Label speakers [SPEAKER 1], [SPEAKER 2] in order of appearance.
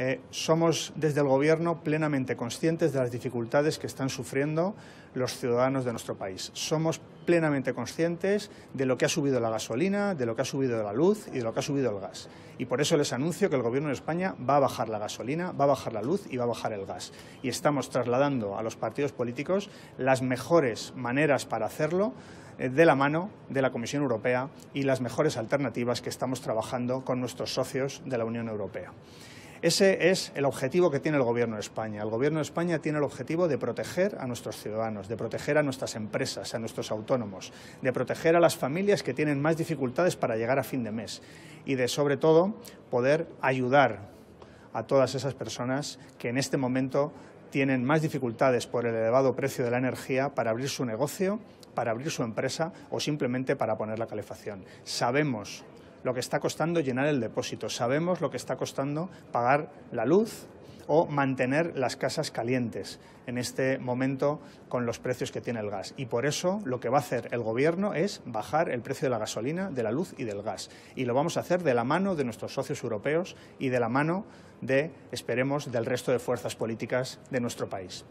[SPEAKER 1] Eh, somos desde el Gobierno plenamente conscientes de las dificultades que están sufriendo los ciudadanos de nuestro país. Somos plenamente conscientes de lo que ha subido la gasolina, de lo que ha subido la luz y de lo que ha subido el gas. Y por eso les anuncio que el Gobierno de España va a bajar la gasolina, va a bajar la luz y va a bajar el gas. Y estamos trasladando a los partidos políticos las mejores maneras para hacerlo eh, de la mano de la Comisión Europea y las mejores alternativas que estamos trabajando con nuestros socios de la Unión Europea. Ese es el objetivo que tiene el Gobierno de España. El Gobierno de España tiene el objetivo de proteger a nuestros ciudadanos, de proteger a nuestras empresas, a nuestros autónomos, de proteger a las familias que tienen más dificultades para llegar a fin de mes y de, sobre todo, poder ayudar a todas esas personas que en este momento tienen más dificultades por el elevado precio de la energía para abrir su negocio, para abrir su empresa o simplemente para poner la calefacción. Sabemos lo que está costando llenar el depósito, sabemos lo que está costando pagar la luz o mantener las casas calientes en este momento con los precios que tiene el gas. Y por eso lo que va a hacer el Gobierno es bajar el precio de la gasolina, de la luz y del gas. Y lo vamos a hacer de la mano de nuestros socios europeos y de la mano de, esperemos, del resto de fuerzas políticas de nuestro país.